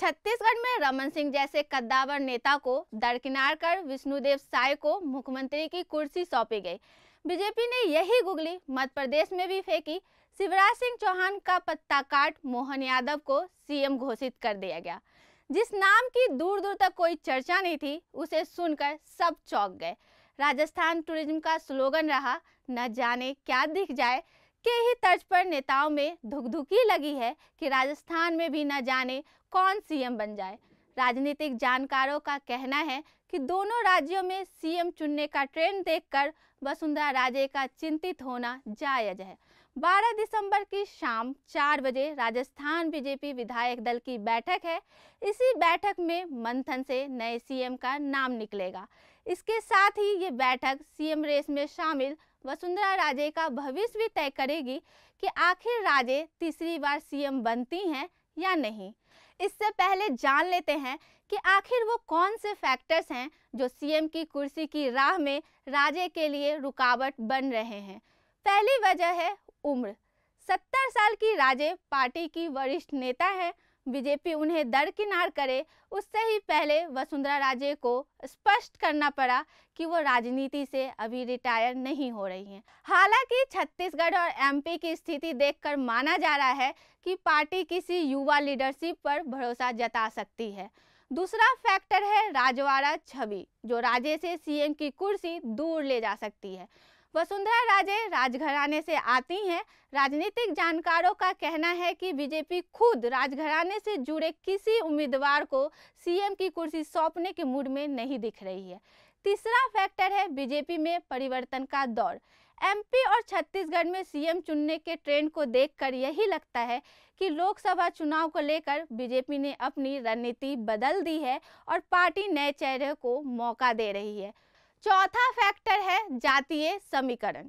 छत्तीसगढ़ में रमन सिंह जैसे कद्दावर नेता को दरकिनार कर विष्णुदेव साय को मुख्यमंत्री की कुर्सी सौंपी गई बीजेपी ने यही गुगली मध्य प्रदेश में भी फेंकी शिवराज सिंह चौहान का पत्ता काट मोहन यादव को सीएम घोषित कर दिया गया जिस नाम की दूर दूर तक कोई चर्चा नहीं थी उसे सुनकर सब चौंक गए राजस्थान टूरिज्म का स्लोगन रहा न जाने क्या दिख जाए के ही तर्ज पर नेताओं में धुकधुकी लगी है कि राजस्थान में भी न जाने कौन सीएम बन जाए राजनीतिक जानकारों का कहना है कि दोनों राज्यों में सीएम चुनने का ट्रेंड देखकर वसुंधरा राजे का चिंतित होना जायज है 12 दिसंबर की शाम 4 बजे राजस्थान बीजेपी विधायक दल की बैठक है इसी बैठक में मंथन से नए सीएम का नाम निकलेगा इसके साथ ही ये बैठक सीएम रेस में शामिल वसुंधरा राजे का भविष्य भी तय करेगी कि आखिर राजे तीसरी बार सीएम बनती हैं या नहीं इससे पहले जान लेते हैं कि आखिर वो कौन से फैक्टर्स हैं जो सीएम की कुर्सी की राह में राजे के लिए रुकावट बन रहे हैं पहली वजह है उम्र सत्तर साल की राजे पार्टी की वरिष्ठ नेता हैं बीजेपी उन्हें दरकिनार करे उससे ही पहले वसुंधरा राजे को स्पष्ट करना पड़ा कि वो राजनीति से अभी रिटायर नहीं हो रही हैं हालांकि छत्तीसगढ़ और एमपी की स्थिति देखकर माना जा रहा है कि पार्टी किसी युवा लीडरशिप पर भरोसा जता सकती है दूसरा फैक्टर है राजवाड़ा छवि जो राजे से सीएम की कुर्सी दूर ले जा सकती है वसुंधरा राजे राजघराने से आती हैं राजनीतिक जानकारों का कहना है कि बीजेपी खुद राजघराने से जुड़े किसी उम्मीदवार को सीएम की कुर्सी सौंपने के मूड में नहीं दिख रही है तीसरा फैक्टर है बीजेपी में परिवर्तन का दौर एमपी और छत्तीसगढ़ में सीएम चुनने के ट्रेंड को देखकर यही लगता है कि लोकसभा चुनाव को लेकर बीजेपी ने अपनी रणनीति बदल दी है और पार्टी नए चेहरे को मौका दे रही है चौथा फैक्टर है जातीय समीकरण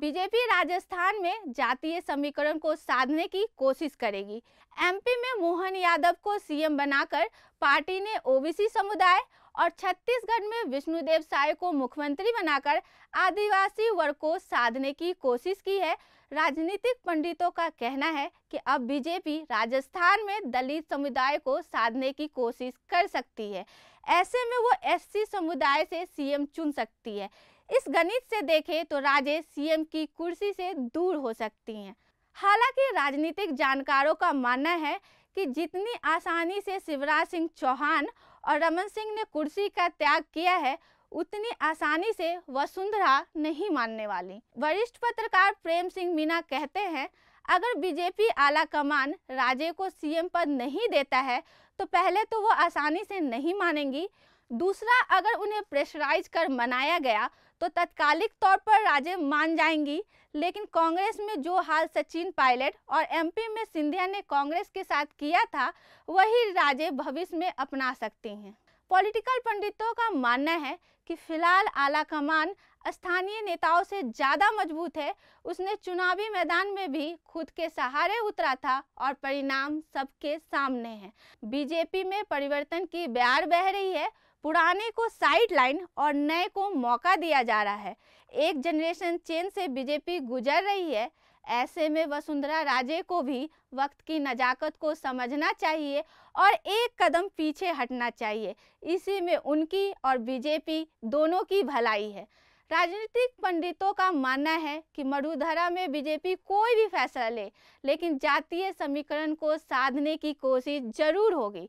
बीजेपी राजस्थान में जातीय समीकरण को साधने की कोशिश करेगी एमपी में मोहन यादव को सीएम बनाकर पार्टी ने ओबीसी समुदाय और छत्तीसगढ़ में विष्णुदेव साय को मुख्यमंत्री बनाकर आदिवासी वर्ग को साधने की कोशिश की है राजनीतिक पंडितों का कहना है कि अब बीजेपी राजस्थान में दलित समुदाय को साधने की कोशिश कर सकती है ऐसे में वो एससी समुदाय से सीएम चुन सकती है इस गणित से देखें तो राजे सीएम की कुर्सी से दूर हो सकती हैं हालांकि राजनीतिक जानकारों का मानना है कि जितनी आसानी से शिवराज सिंह चौहान और रमन सिंह ने कुर्सी का त्याग किया है उतनी आसानी से वसुंधरा नहीं मानने वाली वरिष्ठ पत्रकार प्रेम सिंह मीना कहते हैं अगर बीजेपी आला कमान राजे को सीएम पद नहीं देता है तो पहले तो वो आसानी से नहीं मानेंगी दूसरा अगर उन्हें प्रेशराइज कर मनाया गया तो तत्कालिक तौर पर राजे मान जाएंगी लेकिन कांग्रेस में जो हाल सचिन पायलट और एमपी में सिंधिया ने कांग्रेस के साथ किया था वही राजे भविष्य में अपना सकती हैं पॉलिटिकल पंडितों का मानना है कि फिलहाल आला कमान स्थानीय नेताओं से ज़्यादा मजबूत है उसने चुनावी मैदान में भी खुद के सहारे उतरा था और परिणाम सबके सामने हैं बीजेपी में परिवर्तन की बयार बह रही है पुराने को साइड लाइन और नए को मौका दिया जा रहा है एक जनरेशन चेंज से बीजेपी गुजर रही है ऐसे में वसुंधरा राजे को भी वक्त की नज़ाकत को समझना चाहिए और एक कदम पीछे हटना चाहिए इसी में उनकी और बीजेपी दोनों की भलाई है राजनीतिक पंडितों का मानना है कि मरुधरा में बीजेपी कोई भी फैसला ले लेकिन जातीय समीकरण को साधने की कोशिश जरूर होगी